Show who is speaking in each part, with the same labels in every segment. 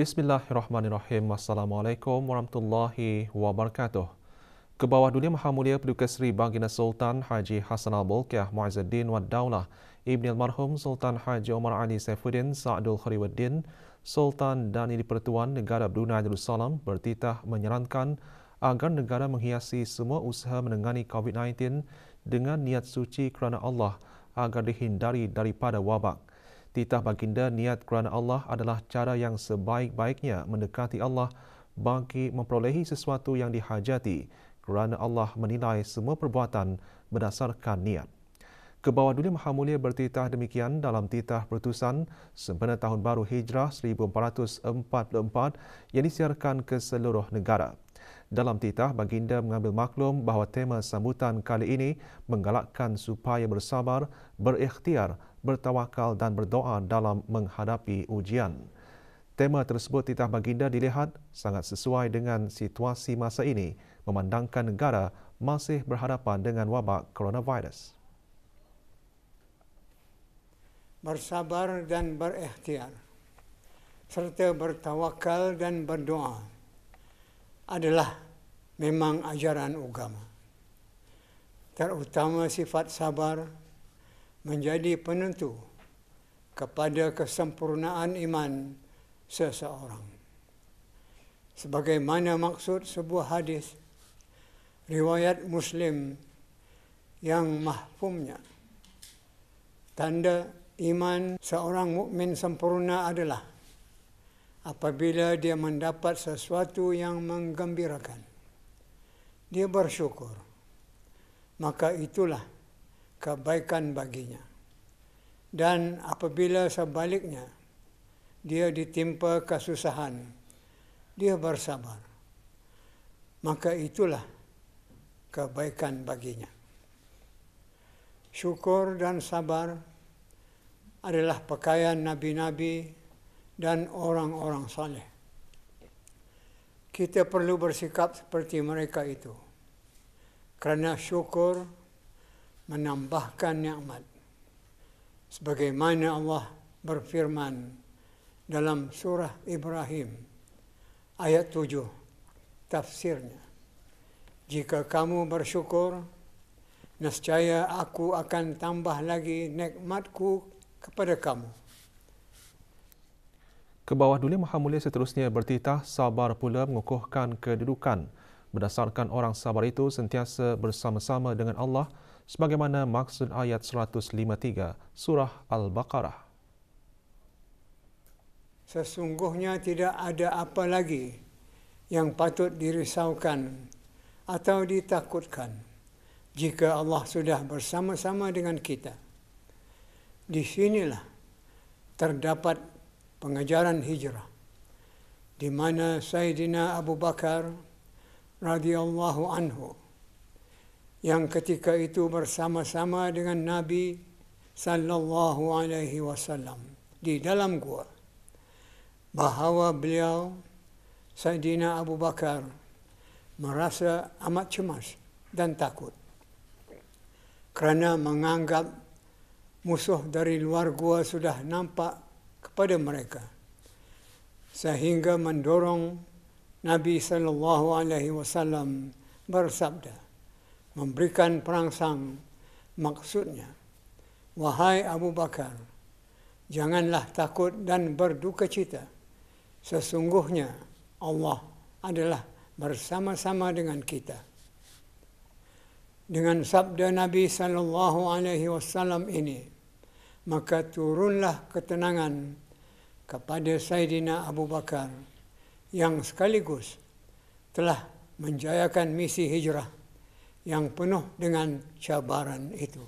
Speaker 1: Bismillahirrahmanirrahim. Assalamualaikum warahmatullahi wabarakatuh. Kebawah Dunia Maha Mulia Perduka Seri Bangkina Sultan Haji Hassan Al-Bulkiah Muazzaddin Wad Daulah, Ibn almarhum Sultan Haji Omar Ali Saifuddin Sa'adul Khariwuddin, Sultan dan Ili Pertuan Negara Brunei Darussalam bertitah menyarankan agar negara menghiasi semua usaha menangani COVID-19 dengan niat suci kerana Allah agar dihindari daripada wabak. Titah baginda niat kerana Allah adalah cara yang sebaik-baiknya mendekati Allah bagi memperolehi sesuatu yang dihajati kerana Allah menilai semua perbuatan berdasarkan niat. Kebawah Duli Maha Mulia bertitah demikian dalam titah pertusan sempena tahun baru Hijrah 1444 yang disiarkan ke seluruh negara. Dalam titah, Baginda mengambil maklum bahawa tema sambutan kali ini menggalakkan supaya bersabar, berikhtiar bertawakal dan berdoa dalam menghadapi ujian. Tema tersebut titah baginda dilihat sangat sesuai dengan situasi masa ini memandangkan negara masih berhadapan dengan wabak coronavirus.
Speaker 2: Bersabar dan berikhtiar serta bertawakal dan berdoa adalah memang ajaran agama. Terutama sifat sabar menjadi penentu kepada kesempurnaan iman seseorang. Sebagaimana maksud sebuah hadis riwayat Muslim yang mahfumnya tanda iman seorang mukmin sempurna adalah apabila dia mendapat sesuatu yang menggembirakan dia bersyukur maka itulah kebaikan baginya. Dan apabila sebaliknya dia ditimpa kesusahan, dia bersabar. Maka itulah kebaikan baginya. Syukur dan sabar adalah pakaian nabi-nabi dan orang-orang saleh. Kita perlu bersikap seperti mereka itu. Kerana syukur menambahkan nikmat. Sebagaimana Allah berfirman dalam surah Ibrahim ayat 7 tafsirnya. Jika kamu bersyukur, nescaya aku akan tambah lagi nikmatku kepada kamu.
Speaker 1: Ke bawah Duli Maha Mulia seterusnya bertitah sabar pula mengukuhkan kedudukan. Berdasarkan orang sabar itu sentiasa bersama-sama dengan Allah, sebagaimana maksud ayat 153 surah Al-Baqarah.
Speaker 2: Sesungguhnya tidak ada apa lagi yang patut dirisaukan atau ditakutkan jika Allah sudah bersama-sama dengan kita. Di sinilah terdapat pengajaran hijrah di mana Sayyidina Abu Bakar radhiyallahu anhu yang ketika itu bersama-sama dengan Nabi sallallahu alaihi wasallam di dalam gua bahawa beliau Saidina Abu Bakar merasa amat cemas dan takut kerana menganggap musuh dari luar gua sudah nampak kepada mereka sehingga mendorong Nabi sallallahu alaihi wasallam bersabda memberikan perangsang maksudnya. Wahai Abu Bakar, janganlah takut dan berduka cita. Sesungguhnya Allah adalah bersama-sama dengan kita. Dengan sabda Nabi sallallahu alaihi wasallam ini, maka turunlah ketenangan kepada Saidina Abu Bakar yang sekaligus telah menjayakan misi hijrah yang penuh dengan cabaran itu.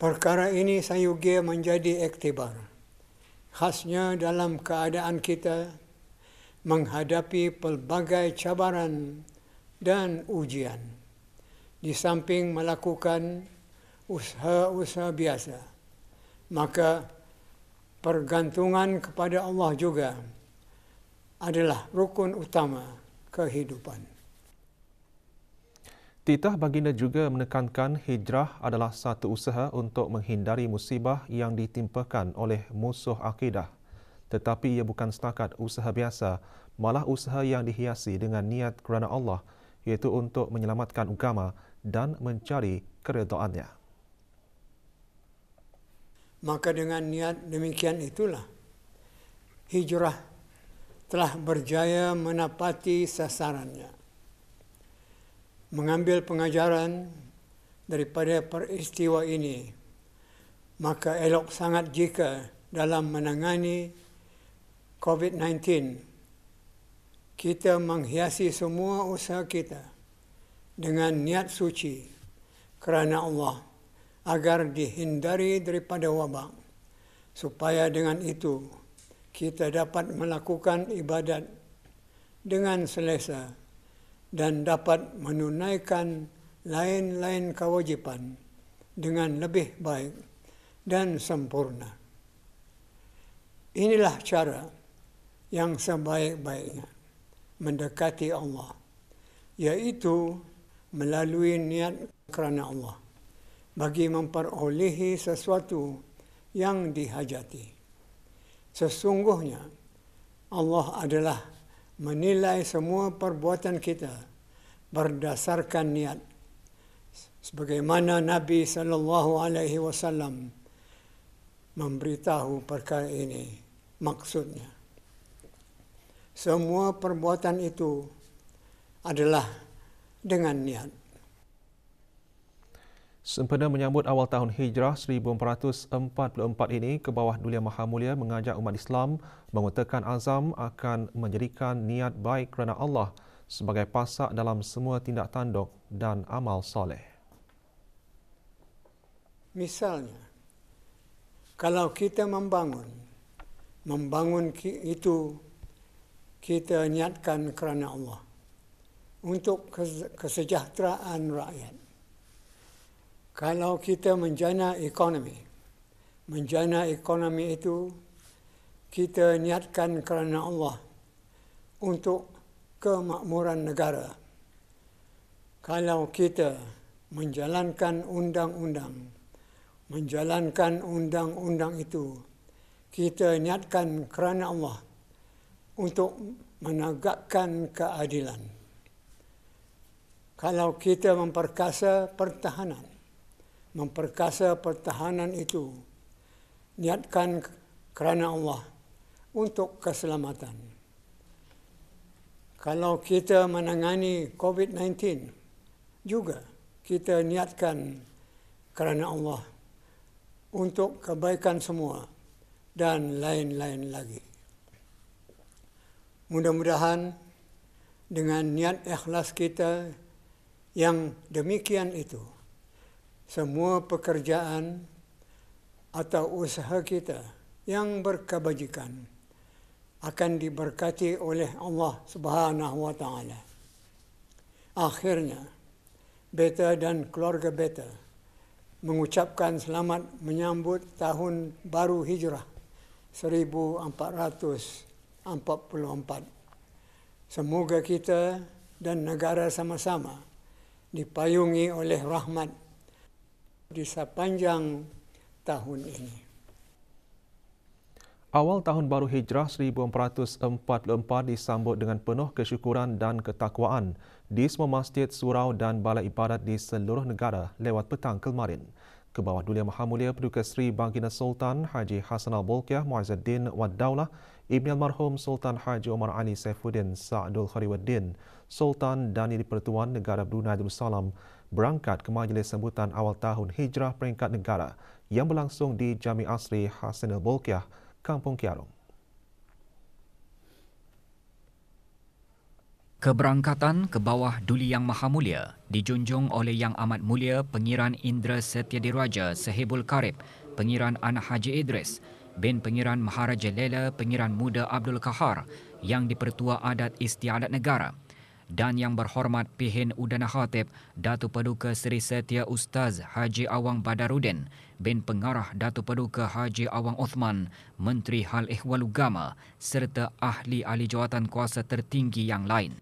Speaker 2: Perkara ini sayugi menjadi iktibar. Khasnya dalam keadaan kita menghadapi pelbagai cabaran dan ujian. Di samping melakukan usaha-usaha biasa, maka pergantungan kepada Allah juga adalah rukun utama kehidupan.
Speaker 1: Titah Baginda juga menekankan hijrah adalah satu usaha untuk menghindari musibah yang ditimpakan oleh musuh akidah. Tetapi ia bukan setakat usaha biasa, malah usaha yang dihiasi dengan niat kerana Allah, iaitu untuk menyelamatkan agama dan mencari keredoannya.
Speaker 2: Maka dengan niat demikian itulah, hijrah telah berjaya menapati sasarannya mengambil pengajaran daripada peristiwa ini, maka elok sangat jika dalam menangani COVID-19, kita menghiasi semua usaha kita dengan niat suci kerana Allah agar dihindari daripada wabak supaya dengan itu kita dapat melakukan ibadat dengan selesa dan dapat menunaikan lain-lain kewajipan dengan lebih baik dan sempurna. Inilah cara yang sebaik-baiknya mendekati Allah, yaitu melalui niat kerana Allah bagi memperolehi sesuatu yang dihajati. Sesungguhnya Allah adalah menilai semua perbuatan kita berdasarkan niat sebagaimana Nabi sallallahu alaihi wasallam memberitahu perkara ini maksudnya semua perbuatan itu adalah dengan niat
Speaker 1: Sempena menyambut awal tahun Hijrah 1444 ini, Kebawah Dulia Maha Mulia mengajak umat Islam mengutakan azam akan menjadikan niat baik kerana Allah sebagai pasak dalam semua tindak tanduk dan amal soleh.
Speaker 2: Misalnya, kalau kita membangun, membangun itu kita niatkan kerana Allah untuk kesejahteraan rakyat kalau kita menjana ekonomi, menjana ekonomi itu kita niatkan kerana Allah untuk kemakmuran negara. Kalau kita menjalankan undang-undang, menjalankan undang-undang itu kita niatkan kerana Allah untuk menegakkan keadilan. Kalau kita memperkasa pertahanan, memperkasa pertahanan itu. Niatkan kerana Allah untuk keselamatan. Kalau kita menangani COVID-19 juga kita niatkan kerana Allah untuk kebaikan semua dan lain-lain lagi. Mudah-mudahan dengan niat ikhlas kita yang demikian itu, semua pekerjaan atau usaha kita yang berkebajikan akan diberkati oleh Allah Subhanahu wa taala. Akhirnya beta dan keluarga beta mengucapkan selamat menyambut tahun baru hijrah 1444. Semoga kita dan negara sama-sama dipayungi oleh rahmat di sepanjang tahun ini.
Speaker 1: Awal tahun baru Hijrah 1444 disambut dengan penuh kesyukuran dan ketakwaan di semua masjid, surau dan balai ibadat di seluruh negara lewat petang kemarin. Kebawah Dulia Maha Mulia Perduka Seri Bangkina Sultan Haji Hassan al Bolkiah Muazzaddin Wad Daulah, Ibn Almarhum Sultan Haji Omar Ali Saifuddin Sa'adul Khariwaddin, Sultan dan Pertuan Negara Brunei Darussalam berangkat ke majlis sambutan awal tahun hijrah peringkat negara yang berlangsung di Jami Asri Hasanul Bolkiah, Kampung Kiarong.
Speaker 3: Keberangkatan ke bawah Duli Yang Maha Mulia dijunjung oleh Yang Amat Mulia Pengiran Indra Setiadiraja Sehebul Karib, Pengiran Anak Haji Idris, bin Pengiran Maharaja Lela Pengiran Muda Abdul Kahar yang dipertua adat istiadat negara dan yang berhormat Pihin Udana Khatib, Datu Paduka Seri Setia Ustaz Haji Awang Badarudin bin Pengarah Datu Paduka Haji Awang Uthman, Menteri Hal Ehwal Ugama serta ahli-ahli jawatan kuasa tertinggi yang lain.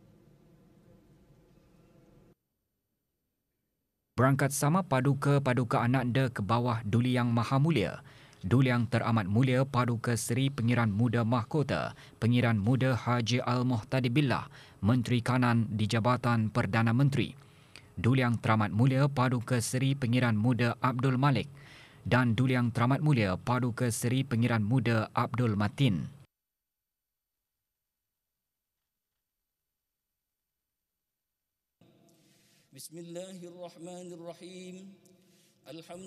Speaker 3: Berangkat sama paduka-paduka ananda ke bawah Duli Yang Maha Mulia, Duli Yang Teramat Mulia Paduka Seri Pengiran Muda Mahkota, Pengiran Muda Haji Al-Muhtadi Billah, Menteri Kanan di Jabatan Perdana Menteri. Duliang Teramat Mulia Paduka Seri Pengiran Muda Abdul Malik dan Duliang Teramat Mulia Paduka Seri Pengiran Muda Abdul Matin. Bismillahirrahmanirrahim.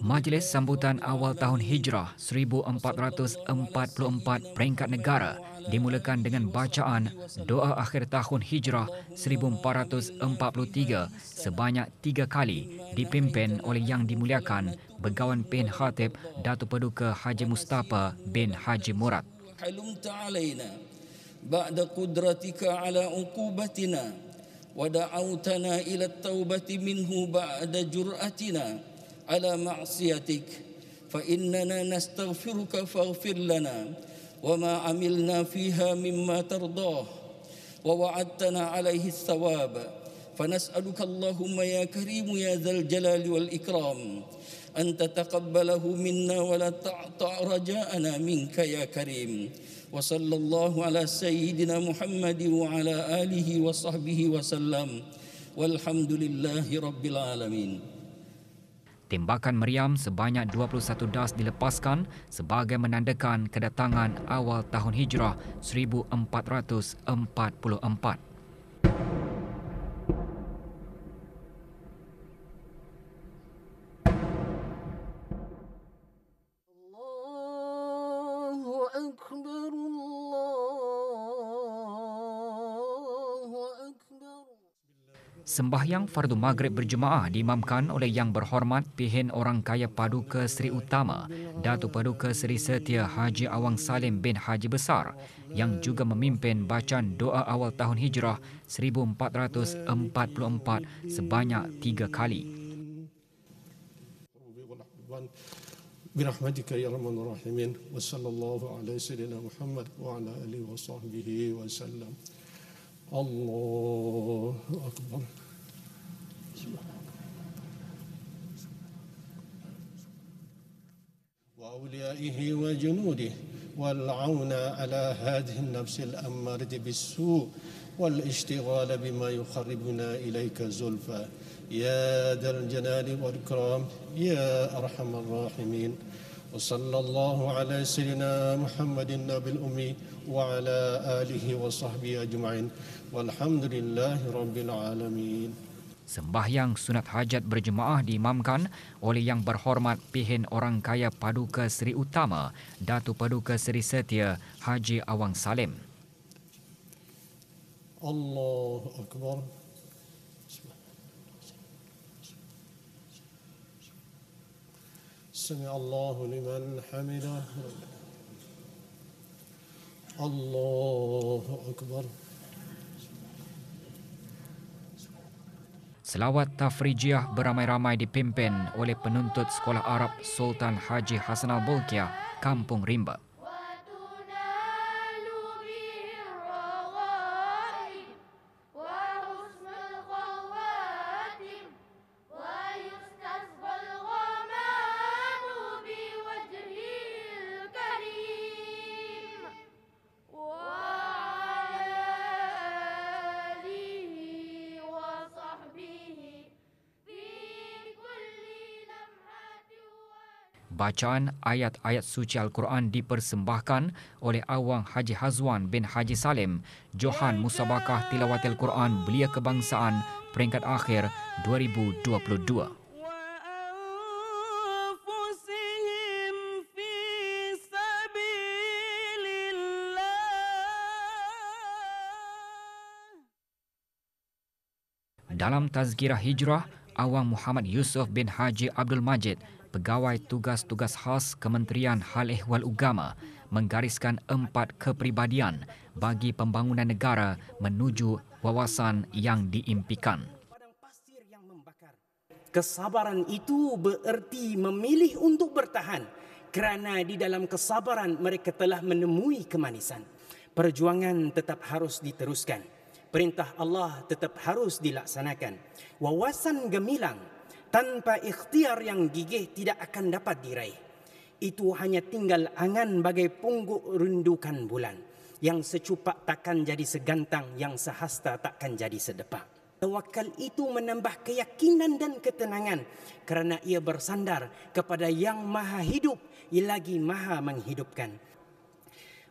Speaker 3: Majlis Sambutan Awal Tahun Hijrah 1444 peringkat negara dimulakan dengan bacaan Doa Akhir Tahun Hijrah 1443 sebanyak tiga kali dipimpin oleh Yang Dimuliakan Begawan Pin Khatib Datuk Paduka Haji Mustafa bin Haji Murad.
Speaker 4: Halumta alaina ba'da kudratika ala ukubatina wa da'autana ila taubati minhu ba'da juratina. على معصيتك فإننا نستغفرك فاغفر لنا وما عملنا فيها مما ترضاه ووعدتنا عليه الثواب فنسألك اللهم يا كريم يا ذا الجلال والإكرام أن تتقبله منا ولا تعطى رجاءنا منك يا كريم وصلى الله على سيدنا محمد وعلى آله وصحبه وسلم والحمد لله رب العالمين
Speaker 3: Tembakan meriam sebanyak 21 das dilepaskan sebagai menandakan kedatangan awal tahun Hijrah 1444. sembahyang fardu maghrib berjemaah diimamkan oleh Yang Berhormat Pihin Orang Kaya Paduka Seri Utama, Datuk Paduka Seri Setia Haji Awang Salim bin Haji Besar yang juga memimpin bacaan doa awal tahun hijrah 1444 sebanyak tiga kali.
Speaker 5: برحمتك يا ارحم الراحمين وصلى الله على سيدنا محمد وعلى اله وصحبه وسلم الله اكبر وأوليائه وجنوده والعون على هذه النفس الأمارة بالسوء والاشتغال بما يخربنا إليك زلفى يا ذا الجلال والإكرام يا أرحم الراحمين وصلى الله على سيدنا محمد النبي الأمي وعلى آله وصحبه أجمعين والحمد لله رب العالمين
Speaker 3: Sembahyang sunat hajat berjemaah diimamkan oleh yang berhormat pihin orang kaya Paduka Seri Utama, Datu Paduka Seri Setia, Haji Awang Salim.
Speaker 5: Allahu Akbar. Sami Allahu liman hamidah. Allahu Akbar. Allahu Akbar.
Speaker 3: Selawat Tafrijiah beramai-ramai dipimpin oleh penuntut Sekolah Arab Sultan Haji Hasanal Bolkiah, Kampung Rimba. Bacaan ayat-ayat suci Al-Quran dipersembahkan oleh Awang Haji Hazwan bin Haji Salim, Johan Musabakah Tilawatil Quran Belia Kebangsaan Peringkat Akhir 2022. Dalam tazkirah hijrah, Awang Muhammad Yusuf bin Haji Abdul Majid pegawai tugas-tugas khas Kementerian Hal Ehwal Ugama menggariskan empat kepribadian bagi pembangunan negara menuju wawasan yang diimpikan. Kesabaran itu bererti memilih untuk bertahan kerana di dalam kesabaran mereka telah menemui kemanisan. Perjuangan tetap harus diteruskan. Perintah Allah tetap harus dilaksanakan. Wawasan gemilang tanpa ikhtiar yang gigih tidak akan dapat diraih. Itu hanya tinggal angan bagai pungguk rundukan bulan. Yang secupak takkan jadi segantang, yang sehasta takkan jadi sedepak. Tawakal itu menambah keyakinan dan ketenangan kerana ia bersandar kepada yang maha hidup, ia lagi maha menghidupkan.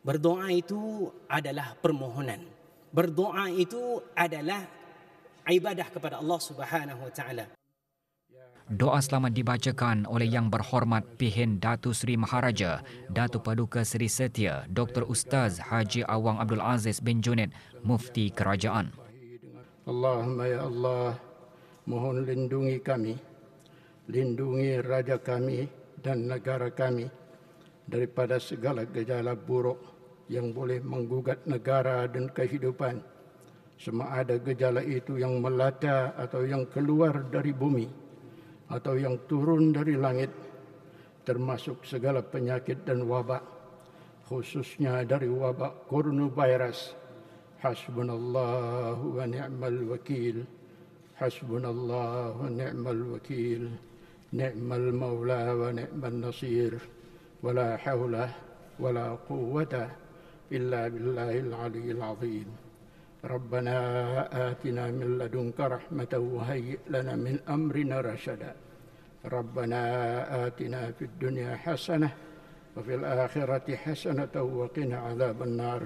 Speaker 3: Berdoa itu adalah permohonan. Berdoa itu adalah ibadah kepada Allah Subhanahu wa taala doa selamat dibacakan oleh Yang Berhormat Pihin Datu Seri Maharaja, Datu Paduka Seri Setia, Dr. Ustaz Haji Awang Abdul Aziz bin Junid, Mufti Kerajaan.
Speaker 5: Allahumma ya Allah, mohon lindungi kami, lindungi Raja kami dan negara kami daripada segala gejala buruk yang boleh menggugat negara dan kehidupan. Sama ada gejala itu yang melata atau yang keluar dari bumi atau yang turun dari langit termasuk segala penyakit dan wabak khususnya dari wabak coronavirus hasbunallahu wa ni'mal wakil hasbunallahu wa ni'mal wakil ni'mal maula wa ni'mal nasir wala hawla wala quwwata illa billahil aliyyil azim ربنا آتنا من لدنك رحمة وهيئ لنا من أمرنا رشدا ربنا آتنا في الدنيا حسنة وفي الآخرة حسنة وقنا عذاب النار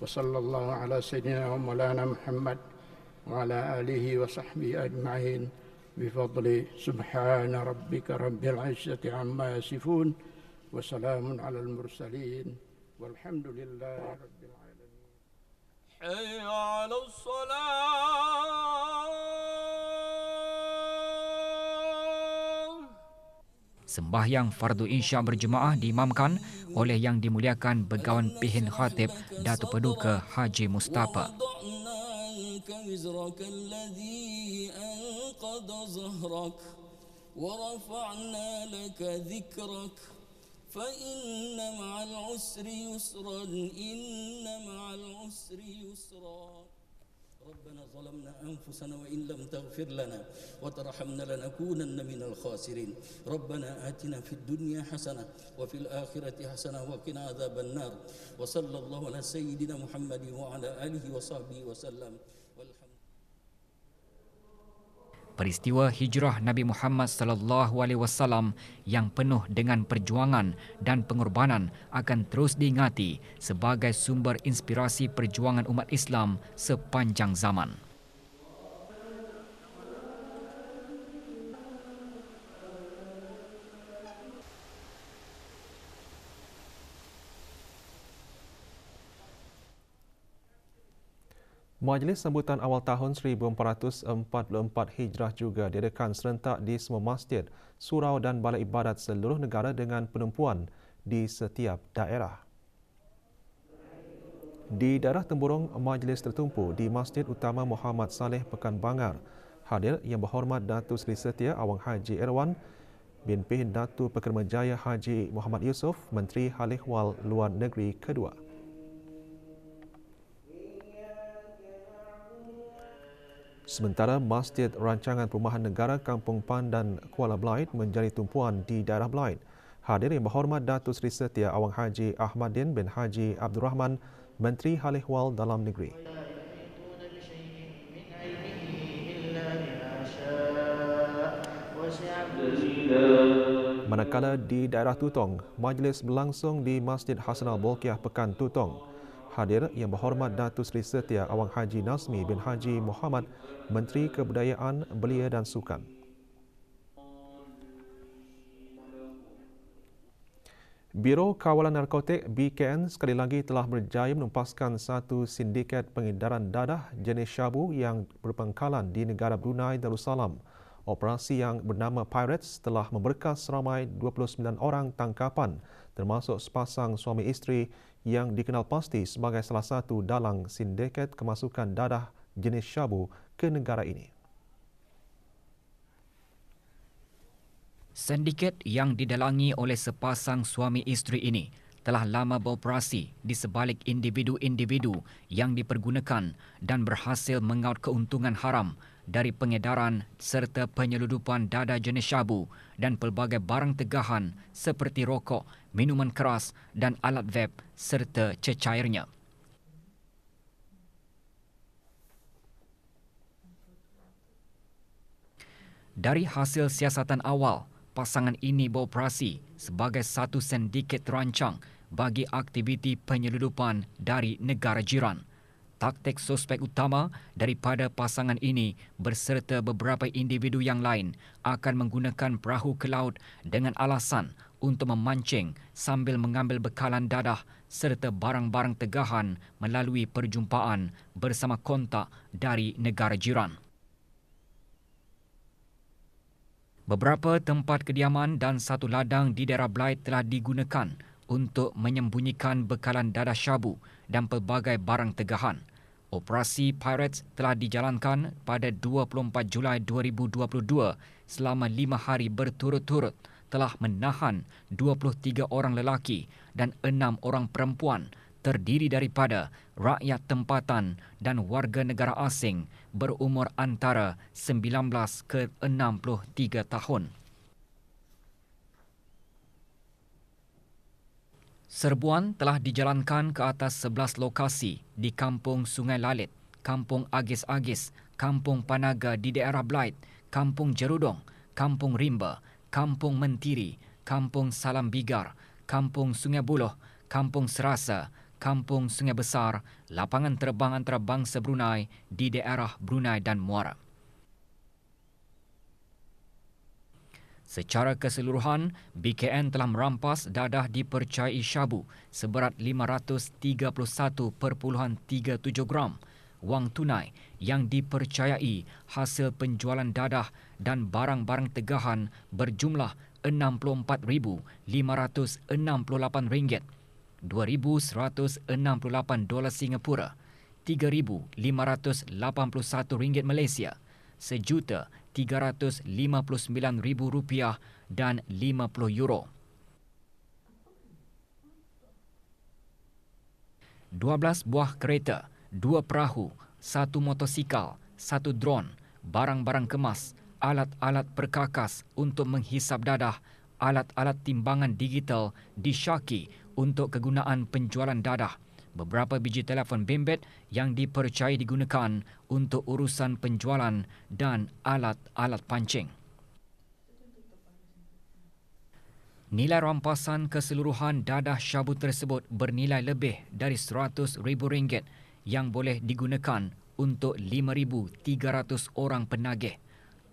Speaker 5: وصلى الله على سيدنا ومولانا محمد وعلى آله وصحبه أجمعين بفضل سبحان ربك رب العزة عما يصفون وسلام على المرسلين والحمد لله رب العالمين
Speaker 3: Sembahyang fardu insya berjemaah diimamkan oleh yang dimuliakan Begawan Pihin Khatib Datu Peduka Haji Mustafa.
Speaker 4: فإن مع العسر يسرا إن مع العسر يسرا ربنا ظلمنا أنفسنا وإن لم تغفر لنا وترحمنا لنكونن من الخاسرين ربنا آتنا في الدنيا حسنة وفي الآخرة حسنة وقنا عذاب النار وصلى الله على سيدنا محمد وعلى آله وصحبه وسلم
Speaker 3: peristiwa hijrah Nabi Muhammad sallallahu alaihi wasallam yang penuh dengan perjuangan dan pengorbanan akan terus diingati sebagai sumber inspirasi perjuangan umat Islam sepanjang zaman.
Speaker 1: Majlis sambutan awal tahun 1444 Hijrah juga diadakan serentak di semua masjid, surau dan balai ibadat seluruh negara dengan penumpuan di setiap daerah. Di daerah Temburong, majlis tertumpu di Masjid Utama Muhammad Saleh Pekan Bangar. Hadir yang berhormat Datu Seri Setia Awang Haji Erwan bin Pih Datu Jaya Haji Muhammad Yusof, Menteri Halihwal Luar Negeri Kedua. Sementara Masjid Rancangan Perumahan Negara Kampung Pandan Kuala Belait menjadi tumpuan di daerah Belait. Hadir yang berhormat Datuk Seri Setia Awang Haji Ahmadin bin Haji Abdul Rahman, Menteri Hal Ehwal Dalam Negeri. Manakala di daerah Tutong, majlis berlangsung di Masjid Hasanah Bolkiah Pekan Tutong hadir yang berhormat Datu Seri Setia Awang Haji Nasmi bin Haji Muhammad, Menteri Kebudayaan Belia dan Sukan. Biro Kawalan Narkotik BKN sekali lagi telah berjaya menumpaskan satu sindiket pengedaran dadah jenis syabu yang berpangkalan di negara Brunei Darussalam. Operasi yang bernama Pirates telah memberkas ramai 29 orang tangkapan termasuk sepasang suami isteri yang dikenal pasti sebagai salah satu dalang sindiket kemasukan dadah jenis syabu ke negara ini.
Speaker 3: Sindiket yang didalangi oleh sepasang suami isteri ini telah lama beroperasi di sebalik individu-individu yang dipergunakan dan berhasil mengaut keuntungan haram dari pengedaran serta penyeludupan dada jenis syabu dan pelbagai barang tegahan seperti rokok, minuman keras dan alat vape serta cecairnya. Dari hasil siasatan awal, pasangan ini beroperasi sebagai satu sindiket rancang bagi aktiviti penyeludupan dari negara jiran taktik suspek utama daripada pasangan ini berserta beberapa individu yang lain akan menggunakan perahu ke laut dengan alasan untuk memancing sambil mengambil bekalan dadah serta barang-barang tegahan melalui perjumpaan bersama kontak dari negara jiran. Beberapa tempat kediaman dan satu ladang di daerah Blight telah digunakan untuk menyembunyikan bekalan dadah syabu dan pelbagai barang tegahan. Operasi Pirates telah dijalankan pada 24 Julai 2022 selama lima hari berturut-turut telah menahan 23 orang lelaki dan enam orang perempuan terdiri daripada rakyat tempatan dan warga negara asing berumur antara 19 ke 63 tahun. Serbuan telah dijalankan ke atas 11 lokasi di Kampung Sungai Lalit, Kampung Agis-Agis, Kampung Panaga di daerah Blight, Kampung Jerudong, Kampung Rimba, Kampung Mentiri, Kampung Salam Bigar, Kampung Sungai Buloh, Kampung Serasa, Kampung Sungai Besar, Lapangan Terbang Antarabangsa Brunei di daerah Brunei dan Muara. Secara keseluruhan, BKN telah merampas dadah dipercayai syabu seberat 531.37 gram wang tunai yang dipercayai hasil penjualan dadah dan barang-barang tegahan berjumlah RM64,568, dolar Singapura, RM3,581 Malaysia, sejuta RM359,000 dan 50 euro. 12 buah kereta, 2 perahu, 1 motosikal, 1 drone, barang-barang kemas, alat-alat perkakas untuk menghisap dadah, alat-alat timbangan digital disyaki untuk kegunaan penjualan dadah beberapa biji telefon bimbit yang dipercayai digunakan untuk urusan penjualan dan alat-alat pancing. Nilai rampasan keseluruhan dadah syabu tersebut bernilai lebih dari RM100,000 yang boleh digunakan untuk 5,300 orang penagih.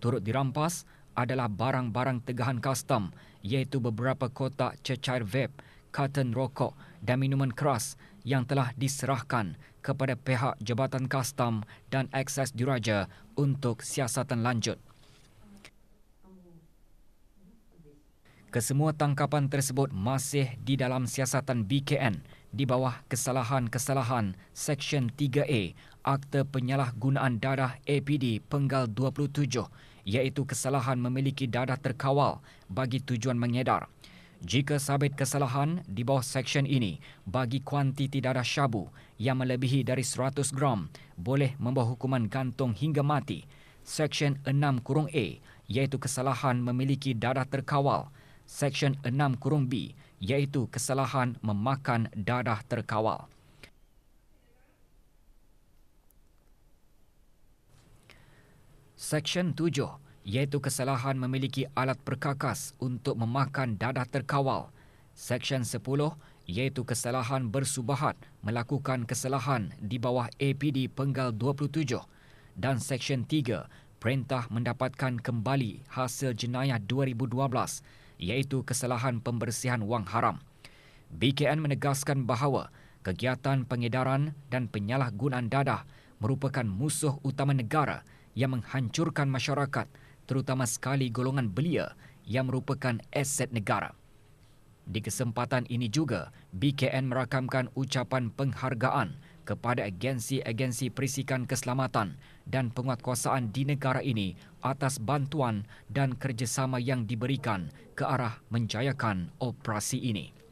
Speaker 3: Turut dirampas adalah barang-barang tegahan custom iaitu beberapa kotak cecair vape, karton rokok dan minuman keras yang telah diserahkan kepada pihak Jabatan Kastam dan Akses Diraja untuk siasatan lanjut. Kesemua tangkapan tersebut masih di dalam siasatan BKN di bawah kesalahan-kesalahan Seksyen 3A Akta Penyalahgunaan Darah APD Penggal 27 iaitu kesalahan memiliki darah terkawal bagi tujuan mengedar jika sabit kesalahan di bawah seksyen ini bagi kuantiti darah syabu yang melebihi dari 100 gram boleh membawa hukuman gantung hingga mati. Seksyen 6-A iaitu kesalahan memiliki darah terkawal. Seksyen 6-B iaitu kesalahan memakan darah terkawal. Seksyen 7 iaitu kesalahan memiliki alat perkakas untuk memakan dadah terkawal. Seksyen 10 iaitu kesalahan bersubahat melakukan kesalahan di bawah APD Penggal 27 dan Seksyen 3 perintah mendapatkan kembali hasil jenayah 2012 iaitu kesalahan pembersihan wang haram. BKN menegaskan bahawa kegiatan pengedaran dan penyalahgunaan dadah merupakan musuh utama negara yang menghancurkan masyarakat terutama sekali golongan belia yang merupakan aset negara. Di kesempatan ini juga, BKN merakamkan ucapan penghargaan kepada agensi-agensi perisikan keselamatan dan penguatkuasaan di negara ini atas bantuan dan kerjasama yang diberikan ke arah menjayakan operasi ini.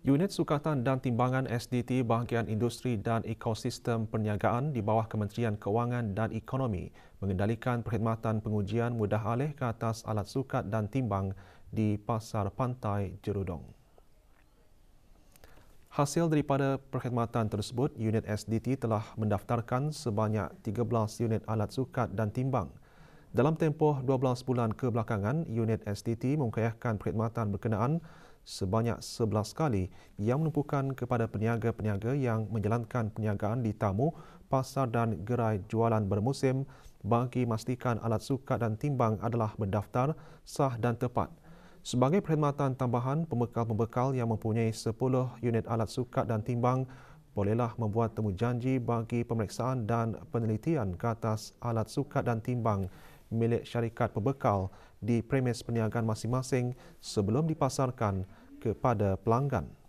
Speaker 1: Unit Sukatan dan Timbangan SDT Bahagian Industri dan Ekosistem Perniagaan di bawah Kementerian Kewangan dan Ekonomi mengendalikan perkhidmatan pengujian mudah alih ke atas alat sukat dan timbang di Pasar Pantai Jerudong. Hasil daripada perkhidmatan tersebut, unit SDT telah mendaftarkan sebanyak 13 unit alat sukat dan timbang. Dalam tempoh 12 bulan kebelakangan, unit SDT mengkayahkan perkhidmatan berkenaan sebanyak 11 kali yang menumpukan kepada peniaga-peniaga yang menjalankan perniagaan di tamu, pasar dan gerai jualan bermusim bagi memastikan alat sukat dan timbang adalah mendaftar, sah dan tepat. Sebagai perkhidmatan tambahan, pembekal-pembekal yang mempunyai 10 unit alat sukat dan timbang bolehlah membuat temu janji bagi pemeriksaan dan penelitian ke atas alat sukat dan timbang milik syarikat pembekal di premis perniagaan masing-masing sebelum dipasarkan kepada pelanggan.